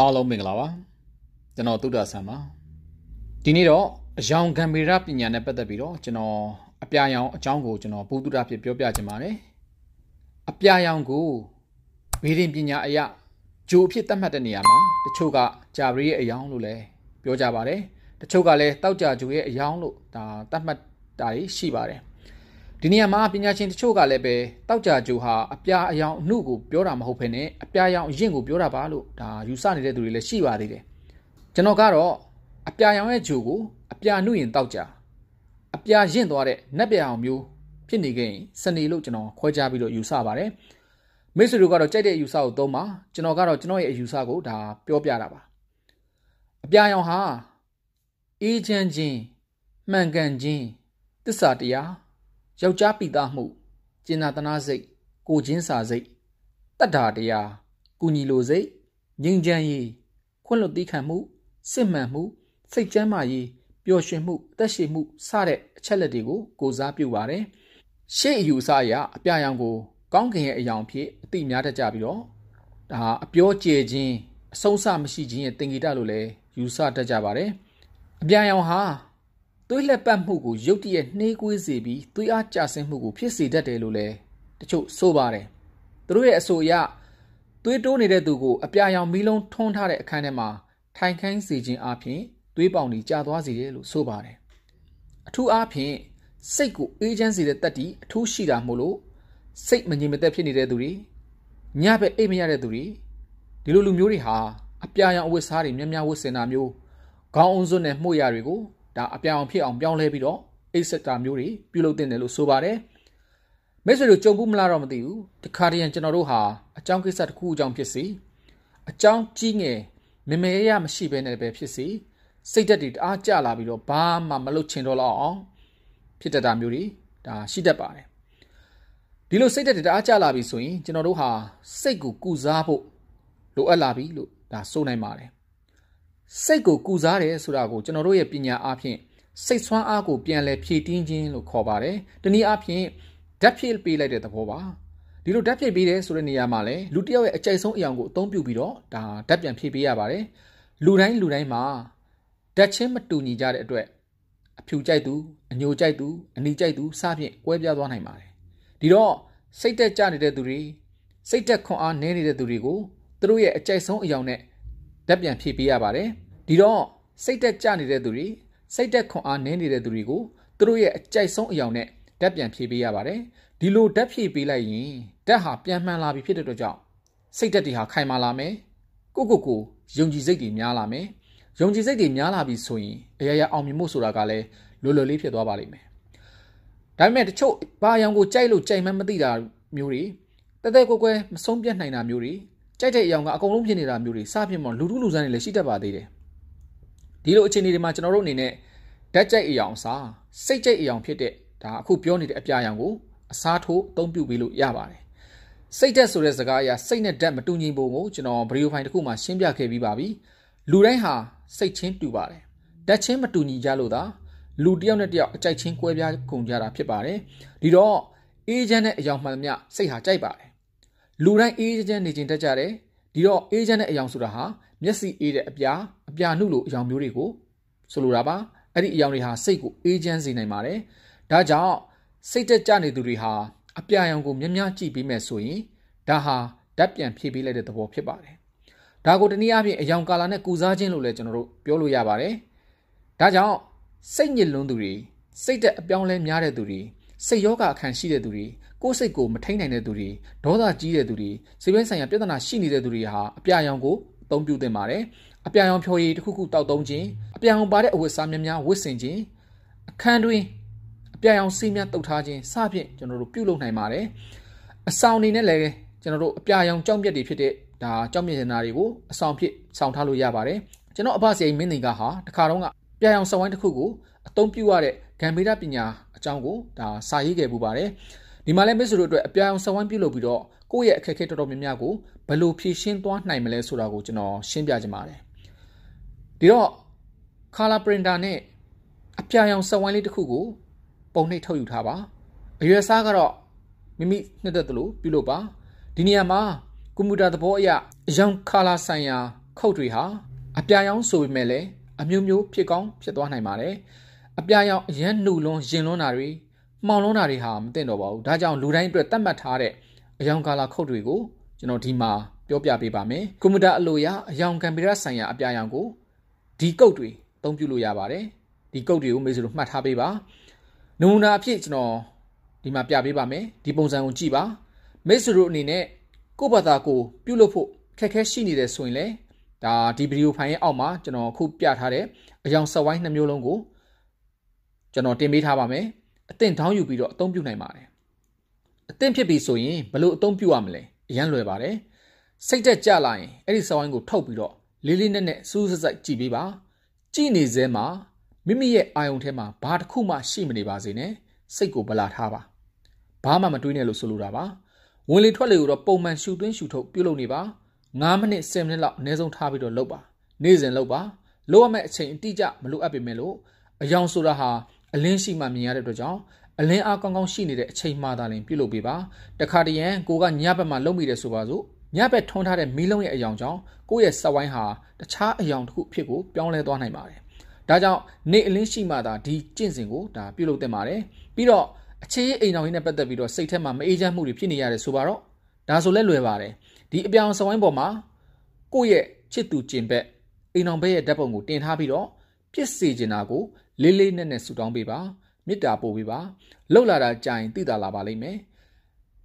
အားလုံးမင်္ဂလာပါကျွန်တော်တုဒ္ဒဆန်ပါဒီနေ့တော့အယောင်ဂမ်ဗေရပညာနဲ့ပတ်သက်ပြီးတော့ကျွန်တော်အပြာရောင်အကြောင်းကိုကျွန်တော်ပုဒ္ဒရာဖြစ်ပြောပြချင်ပါတယ်အပြာရောင်ကိုဗေဒင်ပညာအရဂျိုဖြစ်သတ်မှတ်တဲ့နေရာမှာတချို့ကဂျာဗရီရဲ့အယောင်လို့လည်းပြောကြပါတယ်တချို့ကလည်းတောက်ကြဂျိုရဲ့အယောင်လို့ဒါသတ်မှတ်တာတွေရှိပါတယ်ဒီနေရာမှာပညာရှင်တချို့ကလည်းပဲတောက်ကြကြိုဟာအပြာအယောင်အမှုကိုပြောတာမဟုတ်ဘဲနဲ့အပြာအယောင်အရင်ကိုပြောတာပါလို့ဒါယူဆနေတဲ့သူတွေလည်းရှိပါသေးတယ်ကျွန်တော်ကတော့အပြာရောင်ရဲ့ဂျိုကိုအပြာနှုတ်ရင်တောက်ကြအပြာရင့်သွားတဲ့နက်ပြာအောင်မျိုးဖြစ်နေခဲ့ရင်စနေလို့ကျွန်တော်ခွဲခြားပြီးတော့ယူဆပါတယ်မိတ်ဆွေတို့ကတော့ကြိုက်တဲ့အယူဆကိုသုံးပါကျွန်တော်ကတော့ကျွန်တော်ရဲ့အယူဆကိုဒါပြောပြတာပါအပြာရောင်ဟာအေးချမ်းခြင်းမှန်ကန်ခြင်းတစ္ဆာတရားယောက်ျားပိသားမှုကျင်နာတနာစိတ်ကိုချင်းစာစိတ်တတ္တာတရားကုညီလိုစိတ်ငြိမ်းချမ်းရေးခွင့်လွတ်သီးခံမှုစစ်မှန်မှုစိတ်ကျမ်းမာရေးပျော်ရွှင်မှုအသက်ရှိမှုစတဲ့အချက်လက်တွေကို ကိုစားပြုပါတယ်။ရှေ့အယူအဆအရအပြရောင်ကို ကောင်းကင်ရဲ့အယောင်ဖြစ်အတိများတတ်ကြပြီးတော့ဒါအပြောကျခြင်းအဆုံးအစမရှိခြင်းရဲ့တင်ဂီတလို့လည်းယူဆတတ်ကြပါတယ်။အပြရောင်ဟာသွေးလက်ပတ်မှုကိုရုတ်တရက်နှေးကွေးစေပြီးသွေးအားကျဆင်းမှုကိုဖြစ်စေတတ်တယ်လို့လည်းတချို့ဆိုပါတယ်သူတို့ရဲ့အဆိုအရသွေးတိုးနေတဲ့သူကိုအပြာရောင်မီးလုံးထွန်းထားတဲ့အခန်းထဲမှာထိုင်ခိုင်းစေခြင်းအပြင်သွေးပေါင်တွေကျသွားစေတယ်လို့ဆိုပါတယ်အထူးအားဖြင့်စိတ်ကိုအေးချမ်းစေတဲ့တက်တီအထူးရှိတာမို့လို့စိတ်မငြိမ်မသက်ဖြစ်နေတဲ့သူတွေညဘက်အိပ်မရတဲ့သူတွေဒီလိုလူမျိုးတွေဟာအပြာရောင်အဝတ်စားတွေများများဝတ်ဆင်တာမျိုးခေါင်းအုံးစွန်းနဲ့မှုရတွေကိုဒါအပြောင်ဖြစ်အောင်ပြောင်းလဲပြီးတော့ eight sector မျိုးတွေပြုလုပ်တင်တယ်လို့ဆိုပါတယ်မိတ်ဆွေတို့ကြုံဘူးမလားတော့မသိဘူးတခါတည်းကျွန်တော်တို့ဟာအကြောင်းကိစ္စတစ်ခုအကြောင်းဖြစ်စီအကြောင်းကြီးငယ်မမေရမရှိဘဲနဲ့ပဲဖြစ်စီစိတ်သက်တွေတအားကြလာပြီးတော့ဘာမှမလုပ်ချင်တော့လောက်အောင်ဖြစ်တတ်တာမျိုးတွေဒါရှိတတ်ပါတယ်ဒီလိုစိတ်သက်တွေတအားကြလာပြီဆိုရင်ကျွန်တော်တို့ဟာစိတ်ကိုကုစားဖို့လိုအပ်လာပြီလို့ဒါဆိုနိုင်ပါတယ်စိတ်ကိုကုစားတယ်ဆိုတာကိုကျွန်တော်တို့ရဲ့ပညာအားဖြင့်စိတ်ဆွမ်းအားကိုပြန်လည်ဖြည့်တင်းခြင်းလို့ခေါ်ပါတယ်။တနည်းအားဖြင့်ဓာတ်ဖြည့်ပေးလိုက်တဲ့သဘောပါ။ဒီလိုဓာတ်ဖြည့်ပေးတယ်ဆိုတဲ့နေရာမှာလည်းလူတစ်ယောက်ရဲ့အကြိုက်ဆုံးအရာကိုအသုံးပြုပြီးတော့ဒါဓာတ်ပြန်ဖြည့်ပေးရပါတယ်။လူတိုင်းလူတိုင်းမှာဓာတ်ချင်းမတူညီကြတဲ့အတွက်အဖြူကြိုက်သူအညိုကြိုက်သူအနီကြိုက်သူစဖြင့်ကွဲပြားသွားနိုင်ပါတယ်။ဒီတော့စိတ်တက်ကြနေတဲ့သူတွေစိတ်တက်ခွန်အားနည်းနေတဲ့သူတွေကိုသူတို့ရဲ့အကြိုက်ဆုံးအရာနဲ့လက်ပြန်ဖြည့်ပေးရပါတယ်ဒီတော့စိတ်တက်ကြနေတဲ့သူတွေစိတ်တက်ခွန်အားနည်းနေတဲ့သူတွေကိုသူတို့ရဲ့အကြိုက်ဆုံးအယောင်နဲ့ဓာတ်ပြန်ဖြည့်ပေးရပါတယ်ဒီလိုဓာတ်ဖြည့်ပေးလိုက်ရင်ဓာတ်ဟာပြန်မှန်လာပြီဖြစ်တဲ့အတွက်ကြောင့်စိတ်ဓာတ်တွေဟာခိုင်မာလာမယ်ကိုကိုကိုယုံကြည်စိတ်တွေများလာမယ်ယုံကြည်စိတ်တွေများလာပြီဆိုရင်အရာရာအောင်မြင်မှုဆိုတာကလည်းလွယ်လွယ်လေးဖြစ်သွားပါလိမ့်မယ်ဒါပေမဲ့တချို့ဘာအယောင်ကိုကြိုက်လို့ကြိုက်မှမသိတာမျိုးတွေတဲတဲကွဲကွဲမဆုံးပြတ်နိုင်တာမျိုးတွေကြိုက်တဲ့အရာကအကုန်လုံးဖြစ်နေတာမျိုးတွေစဖြစ်မှာလူထုလူစန်းတွေလည်းရှိတတ်ပါသေးတယ်ဒီလိုအခြေအနေတွေမှာကျွန်တော်တို့အနေနဲ့ဓာတ်ကြိုက်အရာအစားစိတ်ကြိုက်အရာဖြစ်တဲ့ဒါအခုပြောနေတဲ့အပြာရောင်ကိုအစားထိုးအသုံးပြုပေးလို့ရပါတယ်စိတ်ဓာတ်ဆိုတဲ့စကားအရစိတ်နဲ့ဓာတ်မတူညီပုံကိုကျွန်တော်ဗီဒီယိုဖိုင်တစ်ခုမှာရှင်းပြခဲ့ပြီးပါပြီလူတိုင်းဟာစိတ်ချင်းတူပါတယ်ဓာတ်ချင်းမတူညီကြလို့သာလူတစ်ယောက်နဲ့တစ်ယောက်အကြိုက်ချင်းကွဲပြားကုန်ကြတာဖြစ်ပါတယ်ဒီတော့အေဂျင့်နဲ့အယောင်မှန်မြစိတ်ဟာကြိုက်ပါတယ်လူတိုင်းအေးချမ်းနေခြင်းတက်ကြတယ်ဒီတော့အေးချမ်းတဲ့အယောင်ဆိုတာဟာမျက်စိအေးတဲ့အပြာအပြာနှုတ်လိုအယောင်မျိုးတွေကိုဆိုလိုတာပါအဲ့ဒီအယောင်တွေဟာစိတ်ကိုအေးချမ်းစေနိုင်ပါတယ်ဒါကြောင့်စိတ်တက်ကြနေသူတွေဟာအပြာရောင်ကိုမြများများကြည့်ပြီးမဲ့ဆိုရင်ဒါဟာဓာတ်ပြန်ဖြည့်ပေးလိုက်တဲ့သဘောဖြစ်ပါတယ်ဒါကိုတနည်းအားဖြင့်အယောင်ကာလာနဲ့ကုစားခြင်းလို့လည်းကျွန်တော်တို့ပြောလို့ရပါတယ်ဒါကြောင့်စိတ်ညစ်လွန်းသူတွေစိတ်တက်အပြောင်းလဲများတဲ့သူတွေစိတ်ယောဂအခံရှိတဲ့သူတွေကိုယ်စိတ်ကိုမထိန်နိုင်တဲ့သူတွေဒေါသကြီးတဲ့သူတွေစိတ်ပိုင်းဆိုင်ရာပြဿနာရှိနေတဲ့သူတွေဟာအပြာရောင်ကိုအသုံးပြုသင့်ပါတယ်အပြာရောင်ဖြော်ရည်တစ်ခုခုတောက်သုံးခြင်းအပြာရောင်ပါတဲ့အဝတ်အစားများများဝတ်ဆင်ခြင်းအခန်းတွင်းအပြာရောင်ဆေးများတုပ်ထားခြင်းစဖြင့်ကျွန်တော်တို့ပြုလုပ်နိုင်ပါတယ်အဆောင်အနေနဲ့လည်းကျွန်တော်တို့အပြာရောင်ကြောင့်ပြက်တွေဖြစ်တဲ့ဒါကြောင့်ပြက်ရနာတွေကိုအဆောင်ဖြစ်ဆောင်ထားလို့ရပါတယ်ကျွန်တော်အဖဆရာကြီးမင်းတွေကဟာတခါတော့ကပြာရောင်စဝိုင်းတစ်ခုကိုအသုံးပြုရတဲ့ဂမ်ဘီရာပညာအကြောင်းကိုဒါစာရေးခဲ့ပူပါတယ်ဒီမှာလည်းမိတ်ဆွေတို့အတွက်အပြောင်ဆောင်ဝိုင်းပြုလုပ်ပြီးတော့ကိုယ့်ရဲ့အခက်အခဲတော်တော်များများကိုဘယ်လိုဖြေရှင်းသွားနိုင်မလဲဆိုတာကိုကျွန်တော်ရှင်းပြချင်ပါတယ်ဒီတော့ color printer နဲ့အပြာရောင်စက်ဝိုင်းလေးတစ်ခုကိုပုံနှိပ်ထုတ်ယူထားပါအရွယ်စားကတော့မိမိနှစ်သက်သလိုပြုလုပ်ပါဒီနေရာမှာကွန်ပျူတာသဘောအရအရောင် color ဆိုင်ရာခုတ်တွေဟာအပြာရောင်ဆိုပေမဲ့လည်းအမျိုးမျိုးဖြစ်ကောင်းဖြစ်သွားနိုင်ပါတယ်အပြာရောင်အရန်နှုလွန်းရင်လွန်းတာတွေမှောင်လွန်းတာတွေဟာမသိတော့ပါဘူးဒါကြောင့်လူတိုင်းအတွက်သတ်မှတ်ထားတဲ့အယောင်ကာလာခုတ်တွေကိုကျွန်တော်ဒီမှာပြောပြပေးပါမယ်ကွန်ပျူတာအလိုရအယောင်ကံပြရဆိုင်ရာအပြာရောင်ကိုဒီကုတ်တွေအသုံးပြုလို့ရပါတယ်ဒီကုတ်တွေကိုမေးဆိုလို့မှတ်ထားပေးပါနမူနာအဖြစ်ကျွန်တော်ဒီမှာပြပေးပါမယ်ဒီပုံစံကိုကြည့်ပါမေးဆိုလို့အနေနဲ့ကိုယ့်ဘာသာကိုပြုလုပ်ဖို့ခက်ခဲရှိနေတယ်ဆိုရင်လည်းဒါဒီဗီဒီယိုဖိုင်ရဲ့အောက်မှာကျွန်တော်အခုပြထားတဲ့အယောင်စက်ဝိုင်းနှမျိုးလုံးကိုကျွန်တော်တင်ပေးထားပါမယ်အသင့် down ယူပြီးတော့အသုံးပြုနိုင်ပါတယ်အသင့်ဖြစ်ပြီဆိုရင်ဘယ်လိုအသုံးပြုရမလဲအရန်လွယ်ပါတယ်စိတ်သက်ကြလာရင်အဲ့ဒီစာဝိုင်းကိုထုတ်ပြီးတော့လေးလေးနက်နက်စူးစက်စက်ကြည့်ပေးပါကြည့်နေစဲမှာမိမိရဲ့အာယုံထဲမှာဘာတစ်ခုမှရှိမနေပါစေနဲ့စိတ်ကိုဗလာထားပါဘာမှမတွေးနဲ့လို့ဆိုလိုတာပါဝင်လေထွက်လေကိုတော့ပုံမှန်ရှူသွင်းရှူထုတ်ပြုလုပ်နေပါ9မိနစ်10မိနစ်လောက်အနည်းဆုံးထားပြီးတော့လုပ်ပါနေ့စဉ်လုပ်ပါလိုအပ်မဲ့အချိန်အတိအကျမလိုအပ်ပေမဲ့လို့အယောင်ဆိုတာဟာအလင်းရှိမှမြင်ရတဲ့အတွက်ကြောင့်အလင်းအားကောင်းကောင်းရှိနေတဲ့အချိန်မှသာလင်ပြုတ်လုပ်ပေးပါတခါတရံကိုကညဘက်မှာလုံမိတယ်ဆိုပါစို့ညဘက်ထွန်းထားတဲ့မီးလုံးရဲ့အယောင်ကြောင့်ကိုယ့်ရဲ့စက်ဝိုင်းဟာတခြားအယောင်တစ်ခုဖြစ်ကိုပြောင်းလဲသွားနိုင်ပါတယ်ဒါကြောင့်နေအလင်းရှိမှသာဒီကျင့်စဉ်ကိုဒါပြုတ်လုပ်တင်ပါတယ်ပြီးတော့အခြေအိမ်တော်ကြီးနဲ့ပတ်သက်ပြီးတော့စိတ်ထဲမှာမအေးချမ်းမှုတွေဖြစ်နေရတယ်ဆိုပါတော့ဒါဆိုလဲလွယ်ပါတယ်ဒီအပြောင်စဝိုင်းပေါ်မှာကိုယ့်ရဲ့ချစ်သူကျင်ဘက်အိမ်တော်ဘက်ရဲ့ဓာတ်ပုံကိုတင်ထားပြီးတော့ပြစ်စေချင်တာကိုလေးလေးနက်နက်ဆူတောင်းပေးပါမေတ္တာပို့ပေးပါလှုပ်လာတာကြရင် သိတာလာပါလိမ့်မယ်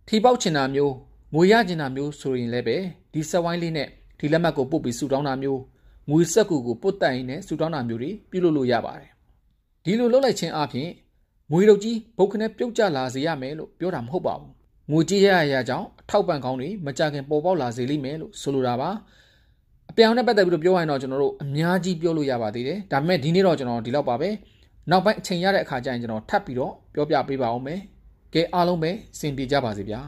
ထီပေါက်ချင်တာမျိုးငွေရချင်တာမျိုးဆိုရင်လည်းပဲဒီဆက်ဝိုင်းလေးနဲ့ဒီလက်မှတ်ကိုပို့ပြီးဆူတောင်းတာမျိုးငွေဆက်ကူကိုပုတ်တိုင်နဲ့ဆူတောင်းတာမျိုးတွေပြုလုပ်လို့ရပါတယ်ဒီလိုလှုပ်လိုက်ခြင်းအပြင်ငွေရုပ်ကြီးဘုတ်ခနဲ့ပြုတ်ကျလာစေရမယ်လို့ပြောတာမဟုတ်ပါဘူးငွေကြေးရရကြောင့်အထောက်ပံ့ကောင်းတွေမကြခင်ပေါ်ပေါက်လာစေလိမ့်မယ်လို့ဆိုလိုတာပါအပြောင်းနဲ့ပတ်သက်ပြီးတော့ပြောရရင်တော့ကျွန်တော်တို့အများကြီးပြောလို့ရပါသေးတယ်ဒါပေမဲ့ဒီနေ့တော့ကျွန်တော်ဒီလောက်ပါပဲနောက်ပိုင်းအချိန်ရတဲ့အခါကျရင်ကျွန်တော်ထပ်ပြီးတော့ပြောပြပေးပါအောင်မယ်ကဲအားလုံးပဲစင်ပြေကြပါစေဗျာ